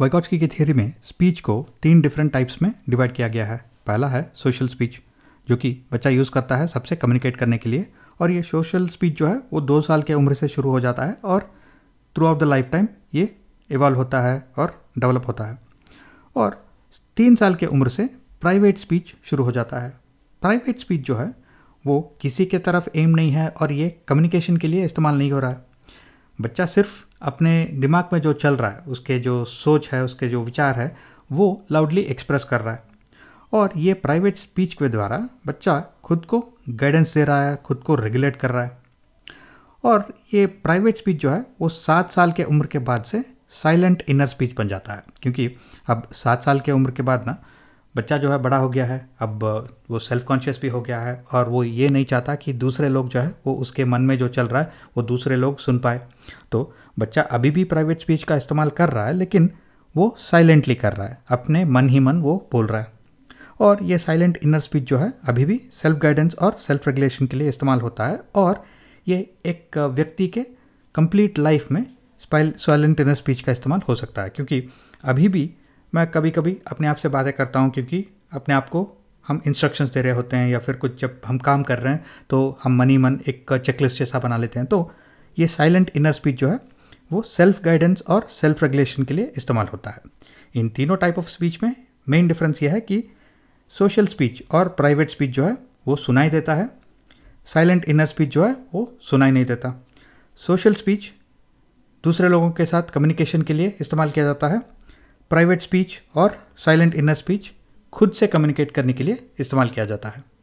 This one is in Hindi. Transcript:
वाइगॉट्सकी की थियोरी में स्पीच को तीन डिफरेंट टाइप्स में डिवाइड किया गया है पहला है सोशल स्पीच जो कि बच्चा यूज़ करता है सबसे कम्युनिकेट करने के लिए और ये सोशल स्पीच जो है वो दो साल की उम्र से शुरू हो जाता है और throughout the lifetime ये इवॉल्व होता है और डेवलप होता है और तीन साल के उम्र से प्राइवेट स्पीच शुरू हो जाता है प्राइवेट स्पीच जो है वो किसी के तरफ एम नहीं है और ये कम्युनिकेशन के लिए इस्तेमाल नहीं हो रहा है बच्चा सिर्फ अपने दिमाग में जो चल रहा है उसके जो सोच है उसके जो विचार है वो लाउडली एक्सप्रेस कर रहा है और ये प्राइवेट स्पीच के द्वारा बच्चा खुद को गाइडेंस दे रहा है खुद को रेगुलेट कर रहा है और ये प्राइवेट स्पीच जो है वो सात साल के उम्र के बाद से साइलेंट इनर स्पीच बन जाता है क्योंकि अब सात साल के उम्र के बाद ना बच्चा जो है बड़ा हो गया है अब वो सेल्फ कॉन्शियस भी हो गया है और वो ये नहीं चाहता कि दूसरे लोग जो है वो उसके मन में जो चल रहा है वो दूसरे लोग सुन पाए तो बच्चा अभी भी प्राइवेट स्पीच का इस्तेमाल कर रहा है लेकिन वो साइलेंटली कर रहा है अपने मन ही मन वो बोल रहा है और ये साइलेंट इनर स्पीच जो है अभी भी सेल्फ गाइडेंस और सेल्फ रेगुलेशन के लिए इस्तेमाल होता है और ये एक व्यक्ति के कंप्लीट लाइफ में साइलेंट इनर स्पीच का इस्तेमाल हो सकता है क्योंकि अभी भी मैं कभी कभी अपने आप से बातें करता हूँ क्योंकि अपने आप को हम इंस्ट्रक्शंस दे रहे होते हैं या फिर कुछ जब हम काम कर रहे हैं तो हम मनी मन एक चेकलिस्ट जैसा बना लेते हैं तो ये साइलेंट इनर स्पीच जो है वो सेल्फ गाइडेंस और सेल्फ रेगुलेशन के लिए इस्तेमाल होता है इन तीनों टाइप ऑफ स्पीच में मेन डिफरेंस ये है कि सोशल स्पीच और प्राइवेट स्पीच जो है वो सुनाई देता है साइलेंट इनर स्पीच जो है वो सुनाई नहीं देता सोशल स्पीच दूसरे लोगों के साथ कम्युनिकेशन के लिए इस्तेमाल किया जाता है प्राइवेट स्पीच और साइलेंट इनर स्पीच खुद से कम्युनिकेट करने के लिए इस्तेमाल किया जाता है